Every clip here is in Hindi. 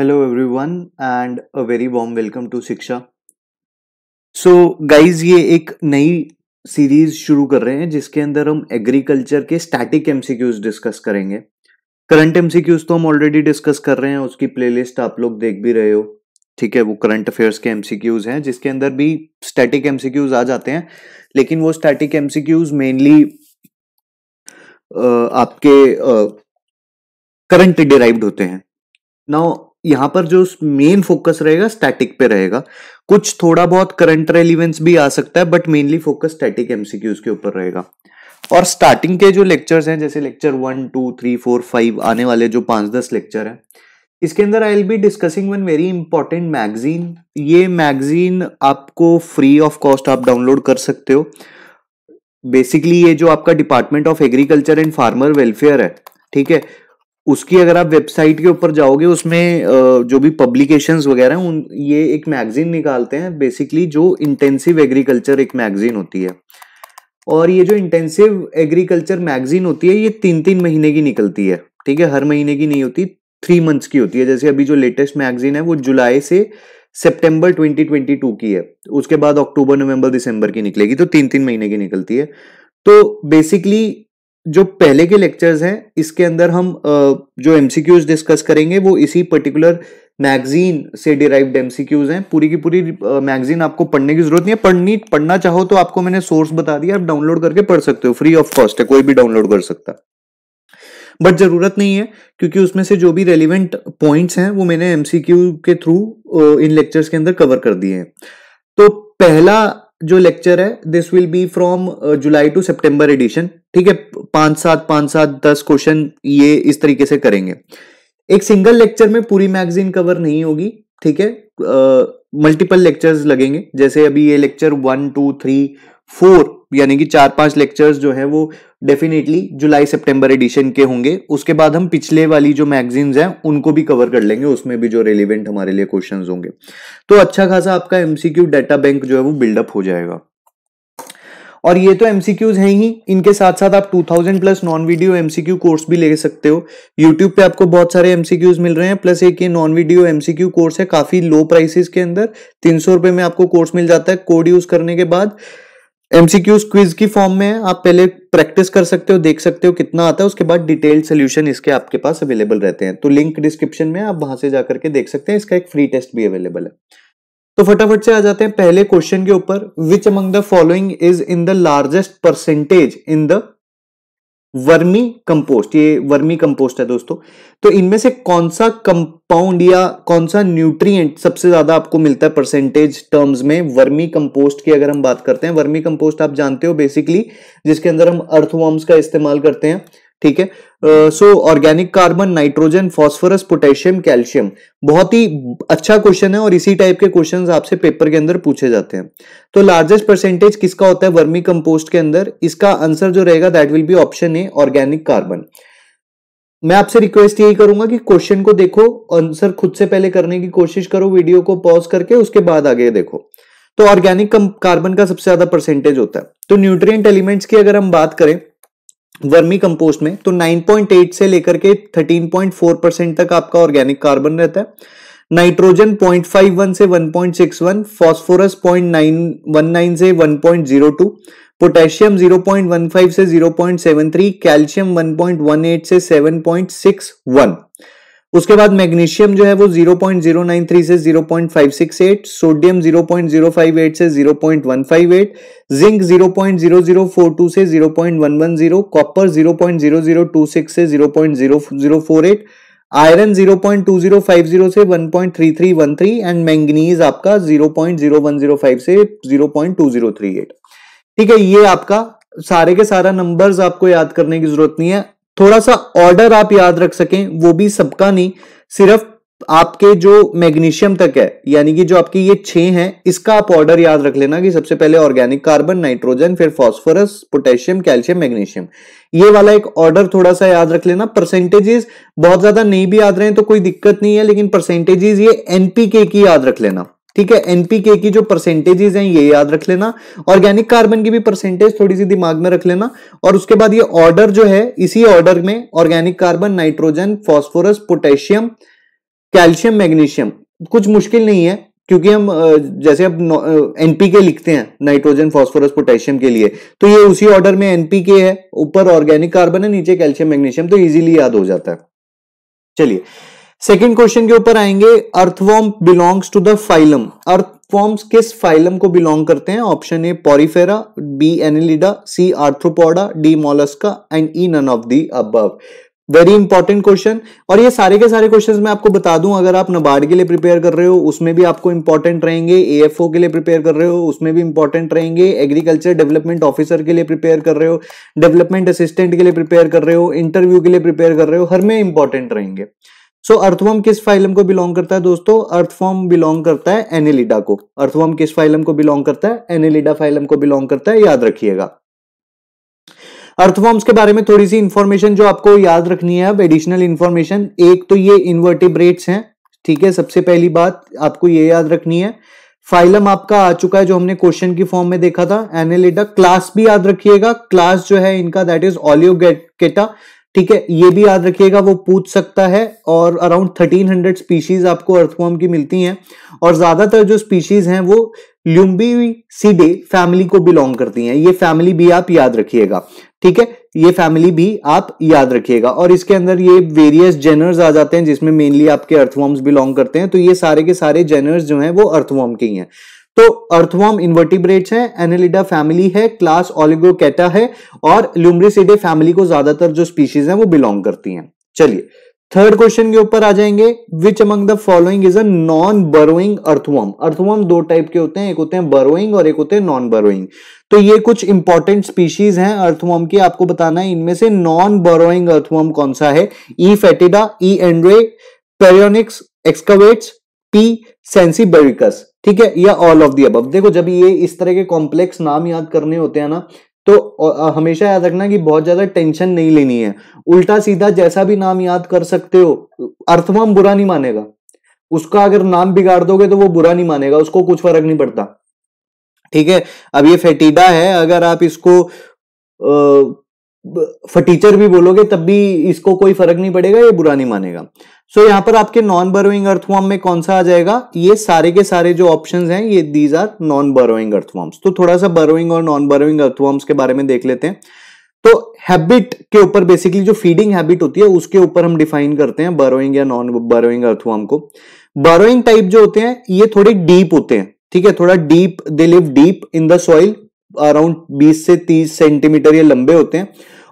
hello everyone and a very warm welcome to Shiksha so guys ये एक नई सीरीज शुरू कर रहे हैं जिसके अंदर हम एग्रीकल्चर के स्टैटिक एमसीक्यूज डिस्कस करेंगे करंट एमसीक्यूज तो हम ऑलरेडी डिस्कस कर रहे हैं उसकी प्लेलिस्ट आप लोग देख भी रहे हो ठीक है वो करंट अफेयर्स के एमसीक्यूज हैं जिसके अंदर भी स्टैटिक एमसीक्यूज आ जाते हैं लेकिन वो स्टैटिक एमसीक्यूज मेनली आपके करंट डिराइव्ड होते हैं नाउ यहाँ पर जो मेन फोकस रहेगा स्टैटिक पे रहेगा कुछ थोड़ा बहुत करंट रेलिवेंस भी आ सकता है but mainly focus static MCQs के ऊपर रहेगा और स्टार्टिंग के जो लेक्चर्स हैं जैसे lecture one two three four five आने वाले जो पांच दस लेक्चर हैं इसके अंदर I will be discussing one very important magazine ये मैगजीन आपको फ्री ऑफ कॉस्ट आप डाउनलोड कर सकते हो बेसिकली ये जो आपका department of agriculture and farmer welfare है ठीक है उसकी अगर आप वेबसाइट के ऊपर जाओगे उसमें जो भी पब्लिकेशंस वगैरह उन ये एक मैगजीन निकालते हैं बेसिकली जो इंटेंसिव एग्रीकल्चर एक मैगजीन होती है और ये जो इंटेंसिव एग्रीकल्चर मैगजीन होती है ये तीन तीन महीने की निकलती है ठीक है हर महीने की नहीं होती थ्री मंथ्स की होती है जैसे अभी जो लेटेस्ट मैगजीन है वो जुलाई से सेप्टेम्बर 2022 की है उसके बाद अक्टूबर नवंबर दिसंबर की निकलेगी तो तीन तीन महीने की निकलती है तो बेसिकली जो पहले के लेक्चर्स हैं इसके अंदर हम जो एमसीक्यूज डिस्कस करेंगे वो इसी पर्टिकुलर मैगजीन से डिराइव्ड एमसीक्यूज हैं पूरी की पूरी मैगजीन आपको पढ़ने की जरूरत नहीं है पढ़नी पढ़ना चाहो तो आपको मैंने सोर्स बता दिया आप डाउनलोड करके पढ़ सकते हो फ्री ऑफ कॉस्ट है कोई भी डाउनलोड कर सकता बट जरूरत नहीं है क्योंकि उसमें से जो भी रेलिवेंट पॉइंट्स हैं वो मैंने एमसीक्यू के थ्रू इन लेक्चर्स के अंदर कवर कर दिए हैं तो पहला जो लेक्चर है this will be from July to September edition ठीक है पांच सात पांच सात दस क्वेश्चन ये इस तरीके से करेंगे एक सिंगल लेक्चर में पूरी मैगजीन कवर नहीं होगी ठीक है मल्टीपल uh, लेक्चर्स लगेंगे जैसे अभी ये lecture one two three four यानी कि चार पांच लेक्चर्स जो है वो डेफिनेटली जुलाई सितंबर एडिशन के होंगे उसके बाद हम पिछले वाली जो मैगजीन्स हैं उनको भी कवर कर लेंगे उसमें भी जो रेलिवेंट हमारे लिए क्वेश्चन होंगे तो अच्छा खासा आपका एमसीक्यू डाटा बैंक जो है वो बिल्डअप हो जाएगा और ये तो एमसीक्यूज हैं ही इनके साथ साथ आप 2000 plus non video MCQ course भी ले सकते हो यूट्यूब पे आपको बहुत सारे एमसीक्यूज मिल रहे हैं प्लस एक ये नॉन वीडियो एमसीक्यू कोर्स है काफी लो प्राइसेस के अंदर तीन सौ रुपए में आपको कोर्स मिल जाता है कोड यूज करने के बाद एमसीक्यू क्विज की फॉर्म में है आप पहले प्रैक्टिस कर सकते हो देख सकते हो कितना आता है उसके बाद डिटेल्ड सोल्यूशन इसके आपके पास अवेलेबल रहते हैं तो लिंक डिस्क्रिप्शन में आप वहां से जाकर के देख सकते हैं इसका एक फ्री टेस्ट भी अवेलेबल है तो फटाफट से आ जाते हैं पहले क्वेश्चन के ऊपर which among the following is in the largest percentage in the vermicompost ये वर्मी कंपोस्ट है दोस्तों तो इनमें से कौन सा कंपाउंड या कौन सा न्यूट्रिएंट सबसे ज्यादा आपको मिलता है परसेंटेज टर्म्स में वर्मी कंपोस्ट की अगर हम बात करते हैं वर्मी कंपोस्ट आप जानते हो बेसिकली जिसके अंदर हम अर्थवॉर्म्स का इस्तेमाल करते हैं ठीक है so organic carbon nitrogen phosphorus potassium calcium बहुत ही अच्छा क्वेश्चन है और इसी टाइप के क्वेश्चन आपसे पेपर के अंदर पूछे जाते हैं तो लार्जेस्ट परसेंटेज किसका होता है वर्मी कंपोस्ट के अंदर इसका आंसर जो रहेगा that will be option A organic carbon मैं आपसे रिक्वेस्ट यही करूंगा कि क्वेश्चन को देखो आंसर खुद से पहले करने की कोशिश करो वीडियो को पॉज करके उसके बाद आगे देखो तो ऑर्गेनिक कार्बन का सबसे ज्यादा परसेंटेज होता है तो न्यूट्रिएंट एलिमेंट्स की अगर हम बात करें वर्मी कंपोस्ट में तो 9.8 से लेकर के 13.4 परसेंट तक आपका ऑर्गेनिक कार्बन रहता है नाइट्रोजन 0.51 से 1.61 फास्फोरस 0.919 से 1.02 पोटेशियम 0.15 से 0.73 कैल्शियम 1.18 से 7.61 उसके बाद मैग्नीशियम जो है वो 0.093 से 0.568 सोडियम 0.058 से 0.158 जिंक 0.0042 से 0.110 कॉपर 0.0026 से 0.0048 आयरन 0.2050 से 1.3313 एंड मैंगनीज आपका 0.0105 से 0.2038 ठीक है ये आपका सारे के सारा नंबर्स आपको याद करने की जरूरत नहीं है थोड़ा सा ऑर्डर आप याद रख सकें वो भी सबका नहीं सिर्फ आपके जो मैग्नीशियम तक है यानी कि जो आपके ये छह हैं इसका आप ऑर्डर याद रख लेना कि सबसे पहले ऑर्गेनिक कार्बन नाइट्रोजन फिर फास्फोरस पोटेशियम कैल्शियम मैग्नीशियम ये वाला एक ऑर्डर थोड़ा सा याद रख लेना परसेंटेजेस बहुत ज्यादा नहीं भी याद रहे हैं तो कोई दिक्कत नहीं है लेकिन परसेंटेजेस ये एनपीके की याद रख लेना ठीक है एनपीके की जो परसेंटेजेस हैं ये याद रख लेना ऑर्गेनिक कार्बन की भी परसेंटेज थोड़ी सी दिमाग में रख लेना और उसके बाद ये ऑर्डर जो है इसी ऑर्डर में organic carbon nitrogen phosphorus potassium calcium magnesium कुछ मुश्किल नहीं है क्योंकि हम जैसे अब एनपीके लिखते हैं नाइट्रोजन फॉस्फोरस पोटेशियम के लिए तो ये उसी ऑर्डर में एनपीके है ऊपर ऑर्गेनिक कार्बन है नीचे कैल्शियम मैग्नीशियम तो इजीली याद हो जाता है चलिए सेकेंड क्वेश्चन के ऊपर आएंगे earthworm belongs to the phylum earthworms किस फाइलम को बिलोंग करते हैं option A Porifera B Annelida C Arthropoda D Mollusca and E none of the above very important question और ये सारे के सारे क्वेश्चंस मैं आपको बता दूं अगर आप नबार्ड के लिए प्रिपेयर कर रहे हो उसमें भी आपको इंपॉर्टेंट रहेंगे एएफओ के लिए प्रिपेयर कर रहे हो उसमें भी इंपॉर्टेंट रहेंगे एग्रीकल्चर डेवलपमेंट ऑफिसर के लिए प्रिपेयर कर रहे हो डेवलपमेंट असिस्टेंट के लिए प्रिपेयर कर रहे हो इंटरव्यू के लिए प्रिपेयर कर रहे हो हर में इंपॉर्टेंट रहेंगे सो अर्थवॉर्म किस फाइलम को बिलोंग करता है दोस्तों अर्थफॉर्म बिलोंग करता है एनेलिडा को अर्थवॉर्म किस फाइलम को बिलोंग करता है एनिलिडा फाइलम को बिलोंग करता है याद रखिएगा अर्थवॉर्म्स के बारे में थोड़ी सी इंफॉर्मेशन जो आपको याद रखनी है अब एडिशनल इंफॉर्मेशन एक तो ये इन्वर्टिब्रेट्स हैं ठीक है सबसे पहली बात आपको ये याद रखनी है फाइलम आपका आ चुका है जो हमने क्वेश्चन की फॉर्म में देखा था एनेलिडा क्लास भी याद रखिएगा क्लास जो है इनका दैट इज ऑलियोगेटा ठीक है ये भी याद रखिएगा वो पूछ सकता है और अराउंड थर्टीन हंड्रेड स्पीशीज आपको अर्थवॉर्म की मिलती हैं और ज्यादातर जो स्पीशीज हैं वो ल्यूम्बी सीडे फैमिली को बिलोंग करती हैं ये फैमिली भी आप याद रखिएगा ठीक है ये फैमिली भी आप याद रखिएगा और इसके अंदर ये वेरियस जेनर्स आ जाते हैं जिसमें मेनली आपके अर्थवॉर्म्स बिलोंग करते हैं तो ये सारे के सारे जेनर्स जो हैं वो अर्थवॉर्म के ही हैं तो अर्थवॉर्म इन्वर्टिब्रेट्स हैं एनेलिडा फैमिली है क्लास ऑलिगोकेटा है और ल्यूमरिसिडे फैमिली को ज्यादातर जो स्पीशीज हैं वो बिलोंग करती हैं चलिए थर्ड क्वेश्चन के ऊपर आ जाएंगे which among the following is a non burrowing earthworm earthworm दो टाइप के होते हैं एक होते हैं बरोइंग और एक होते हैं नॉन बरोइंग तो ये कुछ इंपॉर्टेंट स्पीशीज हैं अर्थवॉर्म की आपको बताना है इनमें से नॉन बरोइंग अर्थवॉर्म कौन सा है ई फेटिडा ई एंड्रे पेरियोनिक्स एक्सकवेट्स पी सेंसिबेरिकस ठीक है या ऑल ऑफ दी अब देखो जब ये इस तरह के कॉम्प्लेक्स नाम याद करने होते हैं ना तो हमेशा याद रखना कि बहुत ज्यादा टेंशन नहीं लेनी है उल्टा सीधा जैसा भी नाम याद कर सकते हो अर्थवाम बुरा नहीं मानेगा उसका अगर नाम बिगाड़ दोगे तो वो बुरा नहीं मानेगा उसको कुछ फर्क नहीं पड़ता ठीक है अब ये फेटिडा है अगर आप इसको फटीचर भी बोलोगे तब भी इसको कोई फर्क नहीं पड़ेगा ये बुरा नहीं मानेगा सो so, यहां पर आपके नॉन बरोइंग अर्थवॉर्म में कौन सा आ जाएगा ये सारे के सारे जो ऑप्शंस हैं ये these are non burrowing earthworms तो थोड़ा सा बरोइंग और नॉन बरोइंग अर्थवॉर्म्स के बारे में देख लेते हैं तो हैबिट के ऊपर बेसिकली जो फीडिंग हैबिट होती है उसके ऊपर हम डिफाइन करते हैं बरोइंग या नॉन बरोइंग अर्थवॉर्म को बरोइंग टाइप जो होते हैं ये थोड़े डीप होते हैं ठीक है थोड़ा deep they live deep in the soil around बीस से तीस सेंटीमीटर ये लंबे होते हैं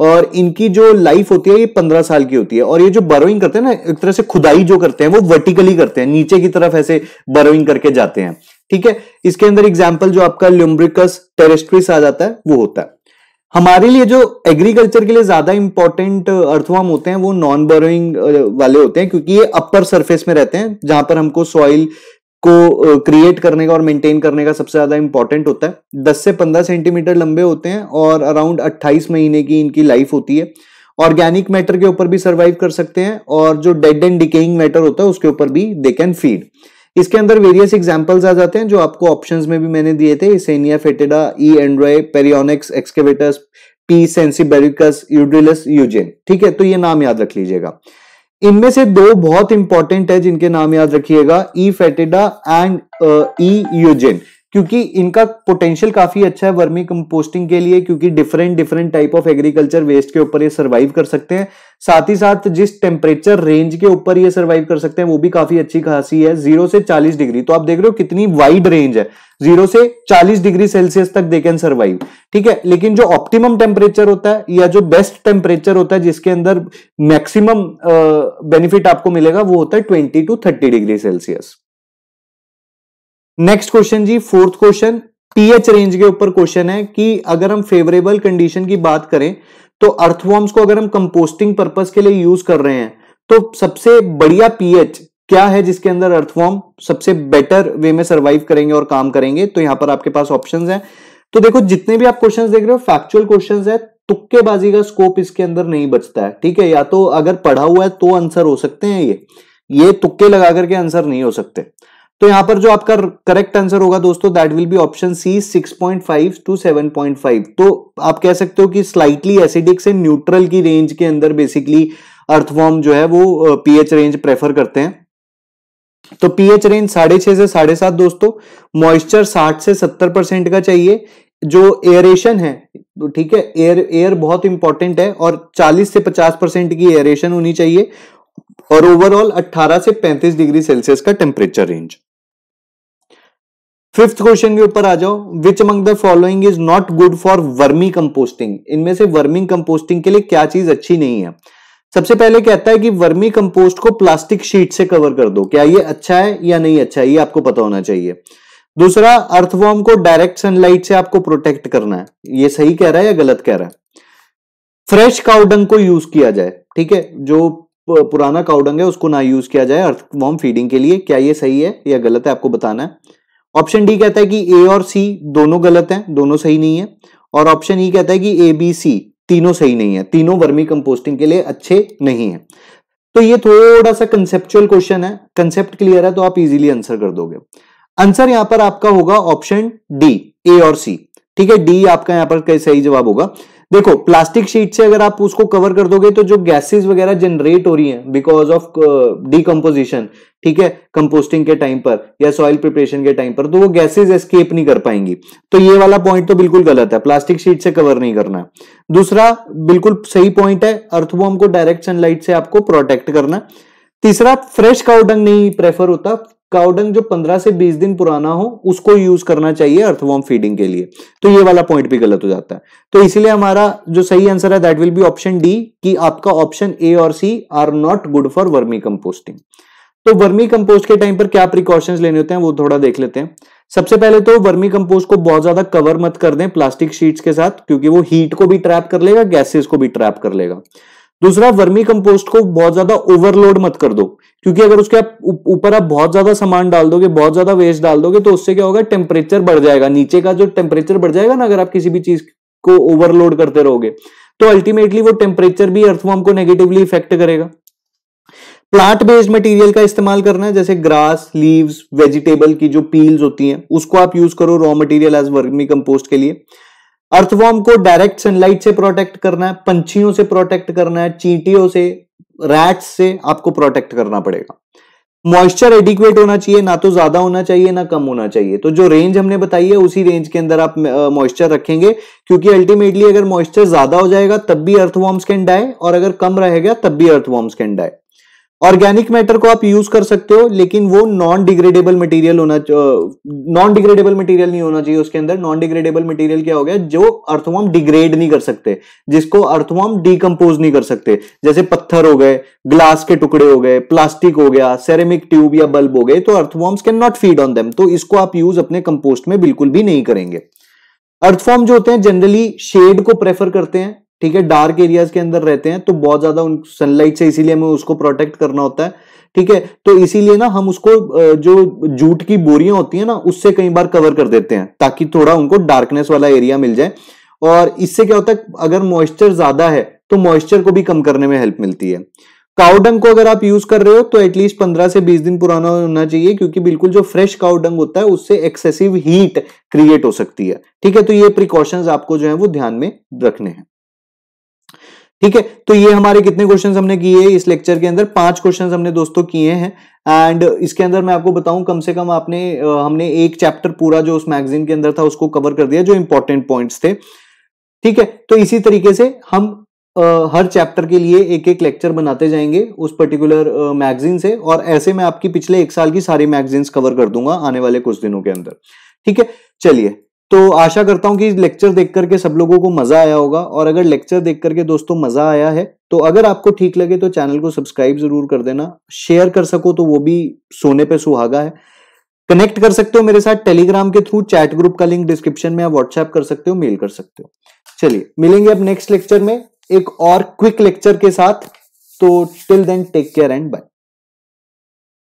और इनकी जो लाइफ होती है ये पंद्रह साल की होती है और ये जो बरोइंग करते हैं ना एक तरह से खुदाई जो करते हैं वो वर्टिकली करते हैं नीचे की तरफ ऐसे बरोइंग करके जाते हैं ठीक है इसके अंदर एग्जाम्पल जो आपका ल्यूम्ब्रिकस टेरेस्ट्रिस आ जाता है वो होता है हमारे लिए जो एग्रीकल्चर के लिए ज्यादा इंपॉर्टेंट अर्थवाम होते हैं वो नॉन बरोइंग वाले होते हैं क्योंकि ये अपर सरफेस में रहते हैं जहां पर हमको सॉइल को क्रिएट करने का और मेंटेन करने का सबसे ज्यादा इंपॉर्टेंट होता है 10 से 15 सेंटीमीटर लंबे होते हैं और अराउंड 28 महीने की इनकी लाइफ होती है ऑर्गेनिक मैटर के ऊपर भी सर्वाइव कर सकते हैं और जो डेड एंड डिकेइंग मैटर होता है उसके ऊपर भी दे कैन फीड इसके अंदर वेरियस एग्जाम्पल्स आ जाते हैं जो आपको ऑप्शन में भी मैंने दिए थे इसेनिया फेटेडा ई एंड्रॉय पेरियोनिक्स एक्सकेवेटस पी सेंसिबेरिकस यूड्रिलस यूजेन ठीक है तो ये नाम याद रख लीजिएगा इनमें से दो बहुत इंपॉर्टेंट है जिनके नाम याद रखिएगा ई फेटेडा एंड ई यूजेन क्योंकि इनका पोटेंशियल काफी अच्छा है वर्मी कंपोस्टिंग के लिए क्योंकि different different type of agriculture waste के ऊपर ये सरवाइव कर सकते हैं साथ ही साथ जिस टेम्परेचर रेंज के ऊपर ये सरवाइव कर सकते हैं वो भी काफी अच्छी खासी है जीरो से चालीस डिग्री तो आप देख रहे हो कितनी वाइड रेंज है जीरो से चालीस डिग्री सेल्सियस तक दे कैन सर्वाइव ठीक है लेकिन जो ऑप्टिमम टेम्परेचर होता है या जो बेस्ट टेम्परेचर होता है जिसके अंदर मैक्सिमम बेनिफिट आपको मिलेगा वो होता है twenty to thirty degree Celsius next question जी फोर्थ क्वेश्चन पीएच रेंज के ऊपर क्वेश्चन है कि अगर हम फेवरेबल कंडीशन की बात करें तो अर्थवॉर्म्स को अगर हम कंपोस्टिंग पर्पज के लिए यूज कर रहे हैं तो सबसे बढ़िया पीएच क्या है जिसके अंदर अर्थवॉर्म सबसे बेटर वे में सर्वाइव करेंगे और काम करेंगे तो यहां पर आपके पास ऑप्शन है तो देखो जितने भी आप क्वेश्चन देख रहे हो फैक्चुअल क्वेश्चन है तुक्केबाजी का स्कोप इसके अंदर नहीं बचता है ठीक है या तो अगर पढ़ा हुआ है तो आंसर हो सकते हैं ये ये तुक्के लगा करके आंसर नहीं हो सकते तो यहां पर जो आपका करेक्ट आंसर होगा दोस्तों that will be option C 6.5 to 7.5 तो आप कह सकते हो कि स्लाइटली एसिडिक से न्यूट्रल की रेंज के अंदर बेसिकली अर्थवॉर्म जो है वो पीएच रेंज प्रेफर करते हैं तो पीएच रेंज साढ़े छह से साढ़े सात दोस्तों मॉइस्चर साठ से सत्तर परसेंट का चाहिए जो एयरेशन है ठीक है एयर एयर बहुत इंपॉर्टेंट है और 40 से 50 परसेंट की एयरेशन होनी चाहिए और ओवरऑल 18 से 35 डिग्री सेल्सियस का टेम्परेचर रेंज फिफ्थ क्वेश्चन के ऊपर आ जाओ which among the following is not good for vermicomposting इनमें से वर्मिंग कंपोस्टिंग के लिए क्या चीज अच्छी नहीं है सबसे पहले कहता है कि वर्मी कंपोस्ट को प्लास्टिक शीट से कवर कर दो क्या ये अच्छा है या नहीं अच्छा है ये आपको पता होना चाहिए दूसरा अर्थवॉर्म को डायरेक्ट सनलाइट से आपको प्रोटेक्ट करना है ये सही कह रहा है या गलत कह रहा है फ्रेश काउडंग को यूज किया जाए ठीक है जो पुराना काउडंग है उसको ना यूज किया जाए अर्थ वॉर्म फीडिंग के लिए क्या ये सही है या गलत है आपको बताना है ऑप्शन डी कहता है कि ए और सी दोनों गलत हैं दोनों सही नहीं है और ऑप्शन ई e कहता है कि ए बी सी तीनों सही नहीं है तीनों वर्मी कंपोस्टिंग के लिए अच्छे नहीं है तो ये थोड़ा सा कंसेप्चुअल क्वेश्चन है कंसेप्ट क्लियर है तो आप इजीली आंसर कर दोगे आंसर यहां पर आपका होगा ऑप्शन डी ए और सी ठीक है डी आपका यहां पर सही जवाब होगा देखो प्लास्टिक शीट से अगर आप उसको कवर कर दोगे तो जो गैसेस वगैरह जनरेट हो रही हैं बिकॉज ऑफ डीकम्पोजिशन ठीक है कंपोस्टिंग के टाइम पर या सॉइल प्रिपरेशन के टाइम पर तो वो गैसेस एस्केप नहीं कर पाएंगी तो ये वाला पॉइंट तो बिल्कुल गलत है प्लास्टिक शीट से कवर नहीं करना है दूसरा बिल्कुल सही पॉइंट है अर्थवॉर्म को डायरेक्ट सनलाइट से आपको प्रोटेक्ट करना तीसरा फ्रेश काउडंग नहीं प्रेफर होता काउडंग जो 15 से 20 दिन पुराना हो उसको यूज करना चाहिए अर्थवॉर्म फीडिंग के लिए तो ये वाला पॉइंट भी गलत हो जाता है तो इसलिए हमारा जो सही आंसर है that will be option D कि आपका ऑप्शन ए और C are not good for vermicomposting तो वर्मी कंपोस्ट के टाइम पर क्या प्रिकॉशंस लेने होते हैं वो थोड़ा देख लेते हैं सबसे पहले तो वर्मी कंपोस्ट को बहुत ज्यादा कवर मत कर दें प्लास्टिक शीट्स के साथ क्योंकि वो हीट को भी ट्रैप कर लेगा गैसेस को भी ट्रैप कर लेगा दूसरा वर्मी कंपोस्ट को बहुत ज्यादा ओवरलोड मत कर दो क्योंकि अगर उसके आप ऊपर आप बहुत ज्यादा सामान डाल दोगे बहुत ज्यादा वेस्ट डाल दोगे तो उससे क्या होगा टेम्परेचर बढ़ जाएगा नीचे का जो टेम्परेचर बढ़ जाएगा ना अगर आप किसी भी चीज को ओवरलोड करते रहोगे तो अल्टीमेटली वो टेम्परेचर भी अर्थवॉर्म को नेगेटिवली इफेक्ट करेगा प्लांट बेस्ड मटेरियल का इस्तेमाल करना है जैसे ग्रास लीव्स वेजिटेबल की जो पील्स होती हैं उसको आप यूज करो raw material as vermicompost के लिए अर्थवॉर्म को डायरेक्ट सनलाइट से प्रोटेक्ट करना है पंछियों से प्रोटेक्ट करना है चींटियों से रैट्स से आपको प्रोटेक्ट करना पड़ेगा मॉइस्चर एडिक्वेट होना चाहिए ना तो ज्यादा होना चाहिए ना कम होना चाहिए तो जो रेंज हमने बताई है उसी रेंज के अंदर आप मॉइस्चर रखेंगे क्योंकि अल्टीमेटली अगर मॉइस्चर ज्यादा हो जाएगा तब भी अर्थवॉर्म्स कैन डाए और अगर कम रहेगा तब भी earthworms can die organic matter को आप यूज कर सकते हो लेकिन वो नॉन डिग्रेडेबल मटेरियल होना नॉन डिग्रेडेबल मटेरियल नहीं होना चाहिए उसके अंदर नॉन डिग्रेडेबल मटेरियल क्या हो गया जो अर्थवॉम डिग्रेड नहीं कर सकते जिसको अर्थवॉम डिकम्पोज नहीं कर सकते जैसे पत्थर हो गए ग्लास के टुकड़े हो गए प्लास्टिक हो गया सेरेमिक ट्यूब या बल्ब हो गए तो earthworms can not feed on them तो इसको आप यूज अपने कंपोस्ट में बिल्कुल भी नहीं करेंगे अर्थफॉर्म जो होते हैं जनरली शेड को प्रेफर करते हैं ठीक है डार्क एरियाज के अंदर रहते हैं तो बहुत ज्यादा उन सनलाइट से इसीलिए हमें उसको प्रोटेक्ट करना होता है ठीक है तो इसीलिए ना हम उसको जो जूट की बोरियां होती है ना उससे कई बार कवर कर देते हैं ताकि थोड़ा उनको डार्कनेस वाला एरिया मिल जाए और इससे क्या होता है अगर मॉइस्चर ज्यादा है तो मॉइस्चर को भी कम करने में हेल्प मिलती है काउडंग को अगर आप यूज कर रहे हो तो एटलीस्ट पंद्रह से बीस दिन पुराना होना चाहिए क्योंकि बिल्कुल जो फ्रेश काउडंग होता है उससे एक्सेसिव हीट क्रिएट हो सकती है ठीक है तो ये प्रिकॉशंस आपको जो है वो ध्यान में रखने हैं ठीक है तो ये हमारे कितने क्वेश्चन हमने किए इस लेक्चर के अंदर पांच क्वेश्चन हमने दोस्तों किए हैं एंड इसके अंदर मैं आपको बताऊं कम से कम आपने हमने एक चैप्टर पूरा जो उस मैगजीन के अंदर था उसको कवर कर दिया जो इंपॉर्टेंट पॉइंट्स थे ठीक है तो इसी तरीके से हम हर चैप्टर के लिए एक एक लेक्चर बनाते जाएंगे उस पर्टिकुलर मैगजीन से और ऐसे मैं आपकी पिछले एक साल की सारी मैगजीन्स कवर कर दूंगा आने वाले कुछ दिनों के अंदर ठीक है चलिए तो आशा करता हूं कि लेक्चर देख करके सब लोगों को मजा आया होगा और अगर लेक्चर देख करके दोस्तों मजा आया है तो अगर आपको ठीक लगे तो चैनल को सब्सक्राइब जरूर कर देना शेयर कर सको तो वो भी सोने पे सुहागा है कनेक्ट कर सकते हो मेरे साथ टेलीग्राम के थ्रू चैट ग्रुप का लिंक डिस्क्रिप्शन में आप व्हाट्सएप कर सकते हो मेल कर सकते हो चलिए मिलेंगे अब नेक्स्ट लेक्चर में एक और क्विक लेक्चर के साथ तो till then take care and bye